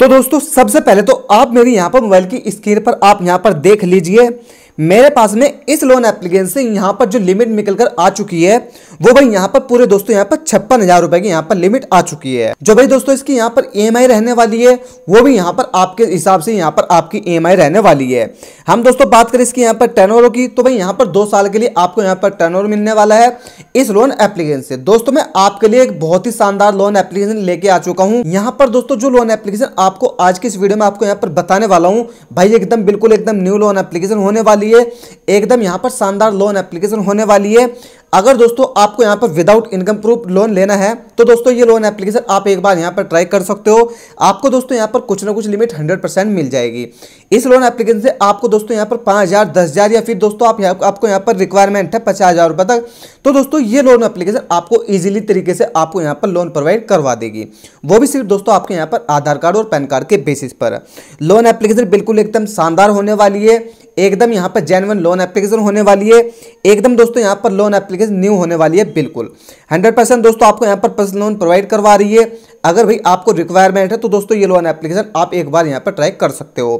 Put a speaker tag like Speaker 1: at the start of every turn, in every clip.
Speaker 1: तो दोस्तों सबसे पहले तो आप मेरी यहाँ पर मोबाइल की स्क्रीन पर आप यहाँ पर देख लीजिए मेरे पास में इस लोन एप्लीकेशन से यहाँ पर जो लिमिट निकल कर आ चुकी है वो भाई यहाँ पर पूरे दोस्तों यहाँ पर छप्पन हजार रुपए की यहाँ पर लिमिट आ चुकी है जो भाई दोस्तों इसकी यहाँ पर ई रहने वाली है वो भी यहाँ पर आपके हिसाब से यहाँ पर आपकी ई रहने वाली है हम दोस्तों बात करें इसकी यहाँ पर टर्न की तो भाई यहाँ पर दो साल के लिए आपको यहाँ पर टर्न मिलने वाला है इस लोन एप्लीकेशन से दोस्तों मैं आपके लिए एक बहुत ही शानदार लोन एप्लीकेशन लेके आ चुका हूँ यहाँ पर दोस्तों जो लोन एप्लीकेशन आपको आज की इस वीडियो में आपको यहाँ पर बताने वाला हूँ भाई एकदम बिल्कुल एकदम न्यू लोन एप्लीकेशन होने वाली लिए एकदम यहाँ पर शानदार लोन एप्लीकेशन होने वाली है अगर दोस्तों आपको यहाँ पर विदाउट इनकम प्रूफ लोन लेना है तो दोस्तों ये लोन एप्लीकेशन आप एक बार यहाँ पर ट्राई कर सकते हो आपको दोस्तों यहाँ पर कुछ ना कुछ लिमिट 100 परसेंट मिल जाएगी इस लोन एप्लीकेशन से आपको दोस्तों यहाँ पर पाँच हज़ार दस हज़ार या फिर दोस्तों आप यहाँ आपको यहाँ पर रिक्वायरमेंट है पचास हज़ार तक तो दोस्तों ये लोन एप्लीकेशन आपको ईजिली तरीके से आपको यहाँ पर लोन प्रोवाइड करवा देगी वो भी सिर्फ दोस्तों आपके यहाँ पर आधार कार्ड और पैन कार्ड के बेसिस पर लोन एप्लीकेशन बिल्कुल एकदम शानदार होने वाली है एकदम यहाँ पर जेनवन लोन एप्लीकेशन होने वाली है एकदम दोस्तों यहाँ पर लोन एप्लीकेशन एप्लीकेशन न्यू होने वाली है बिल्कुल हंड्रेड परसेंट दोस्तों आपको यहाँ पर पर्सनल लोन प्रोवाइड करवा रही है अगर भाई आपको रिक्वायरमेंट है तो दोस्तों ये लोन एप्लीकेशन आप एक बार यहाँ पर ट्राई कर सकते हो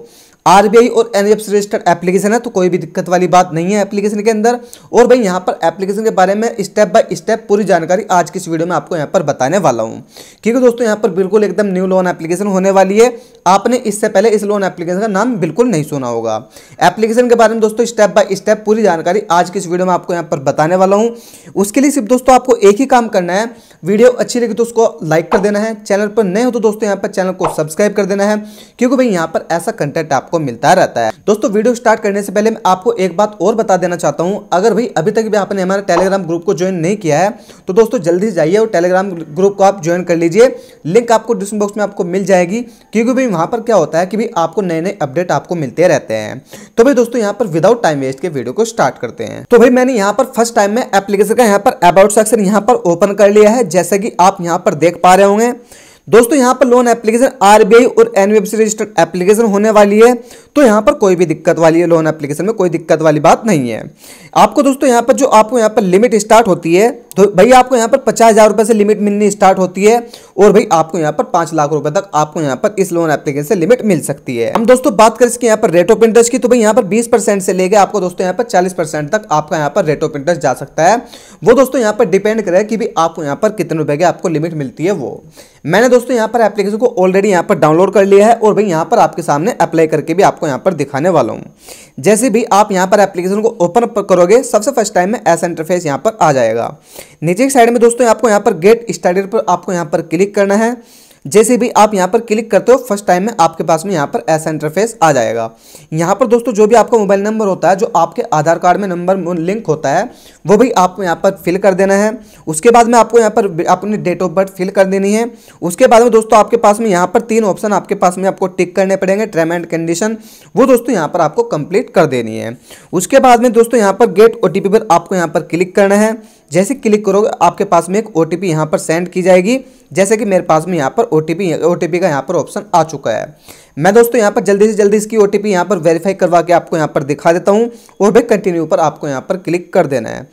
Speaker 1: आरबीआई और एन से रजिस्टर्ड एप्लीकेशन है तो कोई भी दिक्कत वाली बात नहीं है एप्लीकेशन के अंदर और भाई यहाँ पर एप्लीकेशन के बारे में स्टेप बाय स्टेप पूरी जानकारी आज की इस वीडियो में आपको यहाँ पर बताने वाला हूँ क्योंकि दोस्तों यहाँ पर बिल्कुल एकदम न्यू लोन एप्लीकेशन होने वाली है आपने इससे पहले इस लोन एप्लीकेशन का नाम बिल्कुल नहीं सुना होगा एप्लीकेशन के बारे में दोस्तों स्टेप बाय स्टेप पूरी जानकारी आज की इस वीडियो में आपको यहाँ पर बताने वाला हूँ उसके लिए सिर्फ दोस्तों आपको एक ही काम करना है वीडियो अच्छी लगी तो उसको लाइक कर देना है चैनल पर नए हो तो दोस्तों यहाँ पर चैनल को सब्सक्राइब कर देना है क्योंकि भाई यहाँ पर ऐसा कंटेंट आप आपको मिलता रहता है दोस्तों वीडियो स्टार्ट करने से पहले मैं आपको एक बात और बता देना चाहता हूँ अगर भाई अभी तक भी आपने हमारे टेलीग्राम ग्रुप को ज्वाइन नहीं किया है तो दोस्तों जल्दी जाइए और टेलीग्राम ग्रुप को आप ज्वाइन कर लीजिए लिंक आपको डिस्क्रिप्शन बॉक्स में आपको मिल जाएगी क्योंकि भाई वहाँ पर क्या होता है कि भाई आपको नए नए अपडेट आपको मिलते रहते हैं तो भाई दोस्तों यहाँ पर विदाउट टाइम वेस्ट के वीडियो को स्टार्ट करते हैं तो भाई मैंने यहाँ पर फर्स्ट टाइम में एप्लीकेशन का यहाँ पर अबाउट सेक्शन यहाँ पर ओपन कर लिया है जैसे कि आप यहाँ पर देख पा रहे होंगे दोस्तों यहां पर लोन एप्लीकेशन आरबीआई और एनवीएफसी रजिस्टर्ड एप्लीकेशन होने वाली है तो यहां पर कोई भी दिक्कत वाली है लोन एप्लीकेशन में कोई दिक्कत वाली बात नहीं है आपको दोस्तों यहां पर जो आपको यहां पर लिमिट स्टार्ट होती है तो भाई आपको यहाँ पर पचास हज़ार रुपये से लिमिट मिलनी स्टार्ट होती है और भाई आपको यहाँ पर पाँच लाख रुपए तक आपको यहाँ पर इस लोन एप्लीकेशन से लिमिट मिल सकती है हम दोस्तों बात करें इसके यहाँ पर रेट ऑफ इंटरेस्ट की तो भाई यहाँ पर बीस परसेंट से लेके आपको दोस्तों यहाँ पर चालीस परसेंट तक आपका यहाँ पर रेट ऑफ इंटरेस्ट जा सकता है वो दोस्तों यहाँ पर डिपेंड करे कि भी आपको यहाँ पर कितने रुपए की आपको लिमिट मिलती है वो मैंने दोस्तों यहाँ पर एप्लीकेशन को ऑलरेडी यहाँ पर डाउनलोड कर लिया है और भाई यहाँ पर आपके सामने अप्लाई करके भी आपको यहाँ पर दिखाने वाला हूँ जैसे भी आप यहाँ पर एप्लीकेशन को ओपन करोगे सबसे फर्स्ट टाइम में ऐसा इंटरफेस यहाँ पर आ जाएगा नीचे की साइड में दोस्तों आपको यहाँ पर गेट स्टार्टेड पर आपको यहाँ पर क्लिक करना है जैसे भी आप यहाँ पर क्लिक करते हो फर्स्ट टाइम में आपके पास में यहाँ पर ऐसा इंटरफेस आ जाएगा यहाँ पर दोस्तों जो भी आपका मोबाइल नंबर होता है जो आपके आधार कार्ड में नंबर लिंक होता है वो भी आपको यहाँ पर फिल कर देना है उसके बाद में आपको यहाँ पर अपनी डेट ऑफ बर्थ फिल कर देनी है उसके बाद में दोस्तों आपके पास में यहाँ पर तीन ऑप्शन आपके पास में आपको टिक करने पड़ेंगे ट्रेम एंड कंडीशन वो दोस्तों यहाँ पर आपको कंप्लीट कर देनी है उसके बाद में दोस्तों यहाँ पर गेट ओ पर आपको यहाँ पर क्लिक करना है जैसे क्लिक करोगे आपके पास में एक ओ टी यहाँ पर सेंड की जाएगी जैसे कि मेरे पास में यहाँ पर ओ टी का यहाँ पर ऑप्शन आ चुका है मैं दोस्तों यहाँ पर जल्दी से जल्दी इसकी ओ टी यहाँ पर वेरीफाई करवा के आपको यहाँ पर दिखा देता हूँ और भी कंटिन्यू पर आपको यहाँ पर क्लिक कर देना है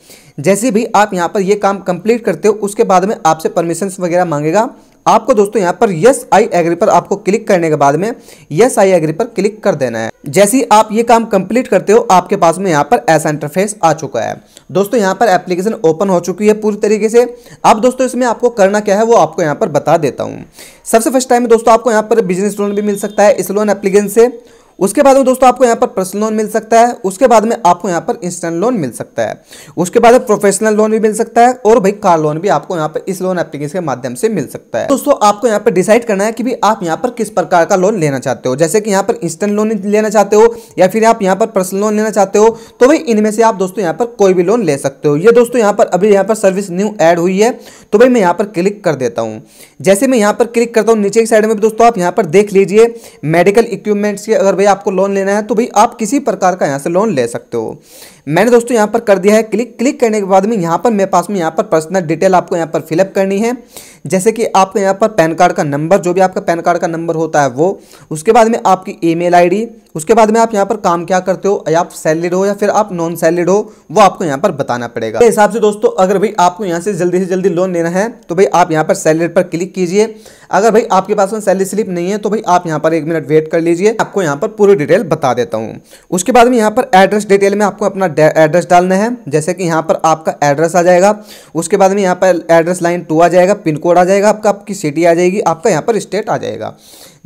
Speaker 1: जैसे भी आप यहाँ पर ये काम कंप्लीट करते हो उसके बाद में आपसे परमिशंस वगैरह मांगेगा आपको दोस्तों यहाँ पर यस आई एग्री पर आपको क्लिक करने के बाद में यस आई एग्री पर क्लिक कर देना है जैसे ही आप ये काम कंप्लीट करते हो आपके पास में यहाँ पर ऐसा इंटरफेस आ चुका है दोस्तों यहाँ पर एप्लीकेशन ओपन हो चुकी है पूरी तरीके से अब दोस्तों इसमें आपको करना क्या है वो आपको यहाँ पर बता देता हूँ सबसे फर्स्ट टाइम दोस्तों आपको यहाँ पर बिजनेस लोन भी मिल सकता है इस लोन एप्लीकेशन से उसके बाद में दोस्तों आपको यहाँ पर पर्सनल लोन मिल सकता है उसके बाद में आपको यहाँ पर इंस्टेंट लोन मिल सकता है उसके बाद प्रोफेशनल लोन भी मिल सकता है और भाई कार लोन भी आपको यहाँ पर इस लोन एप्लीकेशन के माध्यम से मिल सकता है दोस्तों आपको यहाँ पर डिसाइड करना है कि भी आप यहाँ पर किस प्रकार का लोन लेना चाहते हो जैसे कि यहाँ पर इंस्टेंट लोन लेना चाहते हो या फिर आप यहाँ पर पर्सनल लोन लेना चाहते हो तो भाई इनमें से आप दोस्तों यहाँ पर कोई भी लोन ले सकते हो ये दोस्तों यहाँ पर अभी यहाँ पर सर्विस न्यू एड हुई है तो भाई मैं यहाँ पर क्लिक कर देता हूँ जैसे मैं यहाँ पर क्लिक करता हूँ नीचे की साइड में भी दोस्तों आप यहाँ पर देख लीजिए मेडिकल इक्विपमेंट्स की अगर भाई भाई आपको लोन लेना है तो भाई आप किसी प्रकार का यहाँ से लोन ले सकते हो मैंने दोस्तों यहाँ पर कर दिया है क्लिक क्लिक करने के बाद में यहाँ पर मेरे पास में यहाँ पर पर्सनल डिटेल आपको यहाँ पर फिलअप करनी है जैसे कि आपके यहाँ पर पैन कार्ड का नंबर जो भी आपका पैन कार्ड का नंबर होता है वो उसके बाद में आपकी ई मेल उसके बाद में आप यहाँ पर काम क्या करते हो या आप सैलिड हो या फिर आप नॉन सैलिड हो वो आपको यहाँ पर बताना पड़ेगा हिसाब से दोस्तों अगर भाई आपको यहाँ से जल्दी से जल्दी लोन लेना है तो भाई आप यहाँ पर सैलिड पर क्लिक कीजिए अगर भाई आपके पास में सैलरी स्लिप नहीं है तो भाई आप यहाँ पर एक मिनट वेट कर लीजिए आपको यहाँ पर पूरी डिटेल बता देता हूँ उसके बाद में यहाँ पर एड्रेस डिटेल में आपको अपना एड्रेस डालना है जैसे कि यहाँ पर आपका एड्रेस आ जाएगा उसके बाद में यहाँ पर एड्रेस लाइन टू आ जाएगा पिन कोड आ जाएगा आपका आपकी सिटी आ जाएगी आपका यहाँ पर स्टेट आ जाएगा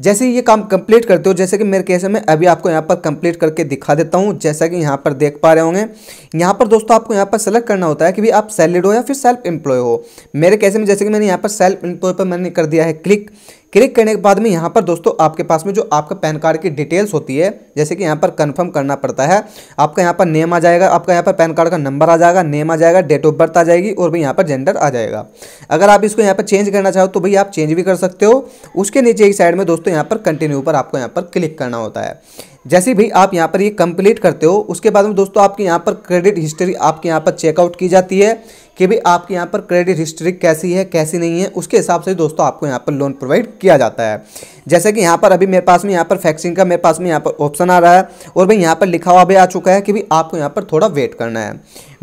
Speaker 1: जैसे ये काम कंप्लीट करते हो जैसे कि मेरे केस में अभी आपको यहाँ पर कंप्लीट करके दिखा देता हूँ जैसा कि यहाँ पर देख पा रहे होंगे यहाँ पर दोस्तों आपको यहाँ पर सेलेक्ट करना होता है कि भी आप सैलरीड हो या फिर सेल्फ एम्प्लॉय हो मेरे केस में जैसे कि मैंने यहाँ पर सेल्फ एम्प्लॉय पर मैंने कर दिया है क्लिक क्लिक करने के बाद में यहाँ पर दोस्तों आपके पास में जो आपका पैन कार्ड की डिटेल्स होती है जैसे कि यहाँ पर कंफर्म करना पड़ता है आपका यहाँ पर नेम आ जाएगा आपका यहाँ पर पैन कार्ड का नंबर आ जाएगा नेम आ जाएगा डेट ऑफ बर्थ आ जाएगी और भी यहाँ पर जेंडर आ जाएगा अगर आप इसको यहाँ पर चेंज करना चाहो तो भाई आप चेंज भी कर सकते हो उसके नीचे एक साइड में दोस्तों यहाँ पर कंटिन्यू पर आपको यहाँ पर क्लिक करना होता है जैसे भी आप यहाँ पर ये कंप्लीट करते हो उसके बाद में दोस्तों आपके यहाँ पर क्रेडिट हिस्ट्री आपके यहाँ पर चेकआउट की जाती है कि भी आपके यहाँ पर क्रेडिट हिस्ट्री कैसी है कैसी नहीं है उसके हिसाब से दोस्तों आपको यहाँ पर लोन प्रोवाइड किया जाता है जैसे कि यहाँ पर अभी मेरे पास में यहाँ पर फैक्सिंग का मेरे पास में यहाँ पर ऑप्शन आ रहा है और भाई यहाँ पर लिखा हुआ भी आ चुका है कि भी आपको यहाँ पर थोड़ा वेट करना है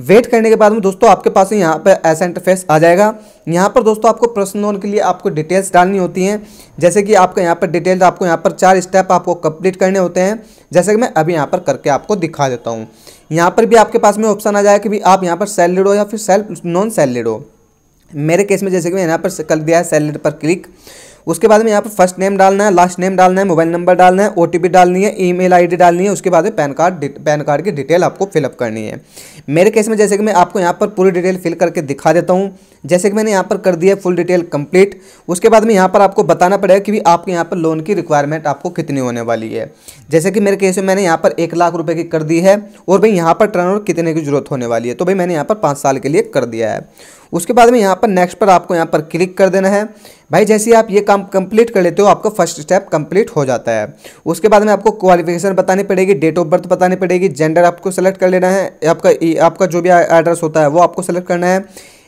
Speaker 1: वेट करने के बाद में दोस्तों आपके पास में यहाँ पर ऐसा इंटरफेस आ जाएगा यहाँ पर दोस्तों आपको पर्सनल लोन के लिए आपको डिटेल्स डालनी होती हैं जैसे कि आपका यहाँ पर डिटेल्स आपको यहाँ पर चार स्टेप आपको कंप्लीट करने होते हैं जैसे कि मैं अभी यहाँ पर करके आपको दिखा देता हूँ यहाँ पर भी आपके पास में ऑप्शन आ जाएगा कि भी आप यहाँ पर सैलड हो या फिर सेल नॉन सैलड हो मेरे केस में जैसे कि मैंने यहाँ पर कर दिया है सेल पर क्लिक उसके बाद में यहाँ पर फर्स्ट नेम डालना है लास्ट नेम डालना है मोबाइल नंबर डालना है ओ डालनी है ई मेल डालनी है उसके बाद में पैन कार्ड पैन कार्ड की डिटेल आपको फिलअप करनी है मेरे केस में जैसे कि मैं आपको यहाँ पर पूरी डिटेल फिल करके दिखा देता हूँ जैसे कि मैंने यहाँ पर कर दिया फुल डिटेल कंप्लीट उसके बाद में यहाँ पर आपको बताना पड़ेगा कि भी आपके यहाँ पर लोन की रिक्वायरमेंट आपको कितनी होने वाली है जैसे कि मेरे केस में मैंने यहाँ पर एक लाख रुपये की कर दी है और भाई यहाँ पर टर्न कितने की जरूरत होने वाली है तो भाई मैंने यहाँ पर पाँच साल के लिए कर दिया है उसके बाद में यहाँ पर नेक्स्ट पर आपको यहाँ पर क्लिक कर देना है भाई जैसे आप ये काम कंप्लीट कर लेते हो आपका फर्स्ट स्टेप कंप्लीट हो जाता है उसके बाद में आपको क्वालिफिकेशन बतानी पड़ेगी डेट ऑफ बर्थ बतानी पड़ेगी जेंडर आपको सेलेक्ट कर लेना है आपका आपका जो भी एड्रेस होता है वो आपको सेलेक्ट करना है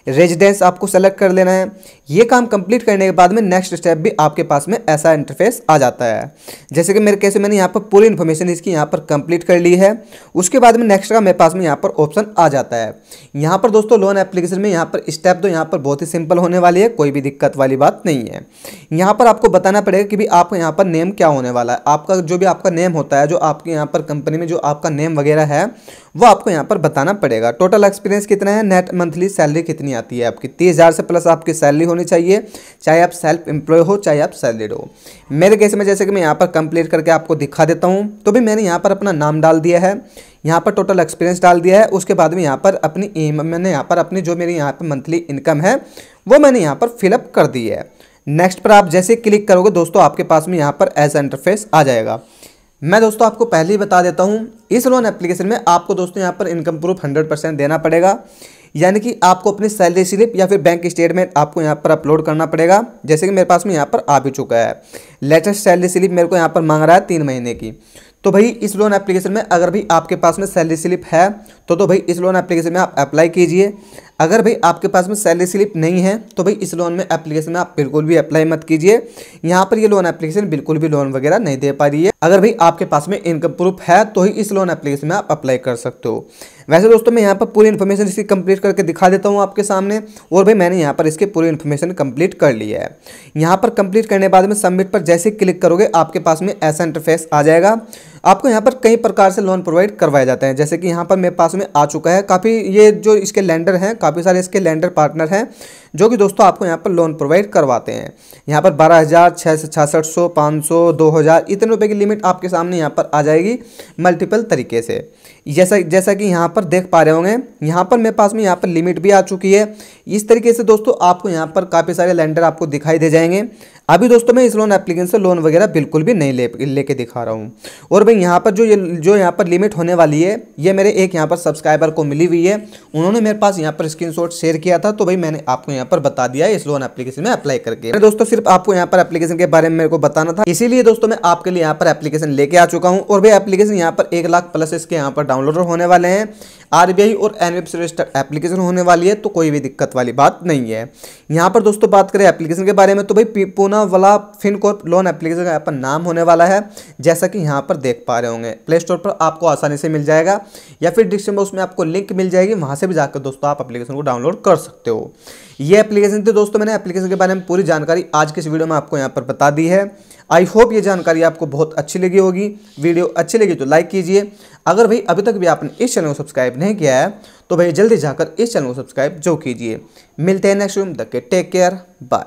Speaker 1: रेजिडेंस आपको सेलेक्ट कर लेना है ये काम कंप्लीट करने के बाद में नेक्स्ट स्टेप भी आपके पास में ऐसा इंटरफेस आ जाता है जैसे कि मेरे कैसे मैंने यहाँ पर पूरी इन्फॉर्मेशन इसकी यहाँ पर कंप्लीट कर ली है उसके बाद में नेक्स्ट का मेरे पास में यहाँ पर ऑप्शन आ जाता है यहाँ पर दोस्तों लोन एप्लीकेशन में यहाँ पर स्टेप तो यहाँ पर बहुत ही सिंपल होने वाली है कोई भी दिक्कत वाली बात नहीं है यहाँ पर आपको बताना पड़ेगा कि भी आपका यहाँ पर नेम क्या होने वाला है आपका जो भी आपका नेम होता है जो आपके यहाँ पर कंपनी में जो आपका नेम वगैरह है वो आपको यहाँ पर बताना पड़ेगा टोटल एक्सपीरियंस कितना है नेट मंथली सैलरी कितनी आती है आपकी तीस से प्लस आपकी सैलरी होने होने चाहिए चाहे आप सेल्फ एम्प्लॉय हो चाहे आप सैलरीड हो मेरे केस में जैसे कि मैं यहाँ पर कंप्लीट करके आपको दिखा देता हूँ तो भी मैंने यहाँ पर अपना नाम डाल दिया है यहाँ पर टोटल एक्सपीरियंस डाल दिया है उसके बाद में यहाँ पर अपनी एम मैंने यहाँ पर अपनी जो मेरी यहाँ पर मंथली इनकम है वो मैंने यहाँ पर फिलअप कर दी है नेक्स्ट पर आप जैसे क्लिक करोगे दोस्तों आपके पास में यहाँ पर एज इंटरफेस आ जाएगा मैं दोस्तों आपको पहले ही बता देता हूँ इस लोन एप्लीकेशन में आपको दोस्तों यहाँ पर इनकम प्रूफ हंड्रेड देना पड़ेगा यानी कि आपको अपनी सैलरी स्लिप या फिर बैंक स्टेटमेंट आपको यहाँ पर अपलोड करना पड़ेगा जैसे कि मेरे पास में यहाँ पर आ भी चुका है लेटेस्ट सैलरी स्लिप मेरे को यहाँ पर मांग रहा है तीन महीने की तो भाई इस लोन एप्लीकेशन में अगर भी आपके पास में सैलरी स्लिप है तो तो भाई इस लोन एप्लीकेशन में आप अप्लाई कीजिए अगर भाई आपके पास में सैलरी स्लिप नहीं है तो भाई इस लोन में एप्लीकेशन में आप बिल्कुल भी अप्लाई मत कीजिए यहाँ पर ये लोन एप्लीकेशन बिल्कुल भी लोन वगैरह नहीं दे पा रही है अगर भाई आपके पास में इनकम प्रूफ है तो ही इस लोन एप्लीकेशन में आप अप्लाई कर सकते हो वैसे दोस्तों मैं यहाँ पर पूरी इन्फॉर्मेशन इसकी कंप्लीट करके दिखा देता हूँ आपके सामने और भाई मैंने यहाँ पर इसके पूरी इन्फॉर्मेशन कंप्लीट कर ली है यहाँ पर कंप्लीट करने बाद में सबमिट पर जैसे क्लिक करोगे आपके पास में ऐसा इंटरफेस आ जाएगा आपको यहाँ पर कई प्रकार से लोन प्रोवाइड करवाए जाते हैं जैसे कि यहाँ पर मेरे पास में आ चुका है काफ़ी ये जो इसके लैंडर हैं काफ़ी सारे इसके लैंडर पार्टनर हैं जो कि दोस्तों आपको यहाँ पर लोन प्रोवाइड करवाते हैं यहाँ पर बारह हज़ार छः सौ छियासठ सौ पाँच सौ दो हज़ार इतने रुपये की लिमिट आपके सामने यहाँ पर आ जाएगी मल्टीपल तरीके से जैसा जैसा कि यहाँ पर देख पा रहे होंगे यहाँ पर मेरे पास में यहाँ पर लिमिट भी आ चुकी है इस तरीके से दोस्तों आपको यहाँ पर काफ़ी सारे लैंडर आपको दिखाई दे जाएंगे अभी दोस्तों मैं इस लोन एप्लीकेशन से लोन वगैरह बिल्कुल भी नहीं ले लेके दिखा रहा हूँ और भाई यहाँ पर जो ये जो यहाँ पर लिमिट होने वाली है ये मेरे एक यहाँ पर सब्सक्राइबर को मिली हुई है उन्होंने मेरे पास यहाँ पर स्क्रीन शेयर किया था तो भाई मैंने आपको यहाँ पर बता दिया है इस लोन एप्लीकेशन में अप्लाई करके दोस्तों सिर्फ आपको यहाँ पर एप्लीकेशन के बारे में मेरे को बताना था इसीलिए दोस्तों मैं आपके लिए यहाँ पर एप्लीकेशन लेके आ चुका हूँ और भाई एप्लीकेशन यहाँ पर एक लाख प्लस इसके यहाँ पर डाउनलोड होने वाले हैं आरबीआई और एन रजिस्टर्ड एप्लीकेशन होने वाली है तो कोई भी दिक्कत वाली बात नहीं है यहाँ पर दोस्तों बात करें एप्लीकेशन के बारे में तो भाई पुनः वाला फिनकोर लोन एप्लीकेशन का यहाँ पर नाम होने वाला है जैसा कि यहाँ पर देख पा रहे होंगे प्ले स्टोर पर आपको आसानी से मिल जाएगा या फिर डिस्क्रिप्शन बॉक्स में आपको लिंक मिल जाएगी वहाँ से भी जाकर दोस्तों आप एप्लीकेशन को डाउनलोड कर सकते हो ये एप्लीकेशन थी दोस्तों मैंने एप्लीकेशन के बारे में पूरी जानकारी आज के इस वीडियो में आपको यहाँ पर बता दी है आई होप ये जानकारी आपको बहुत अच्छी लगी होगी वीडियो अच्छी लगी तो लाइक कीजिए अगर भाई अभी तक भी आपने इस चैनल को सब्सक्राइब नहीं किया है तो भाई जल्दी जाकर इस चैनल को सब्सक्राइब जो कीजिए मिलते हैं नेक्स्ट रूम तक के टेक केयर बाय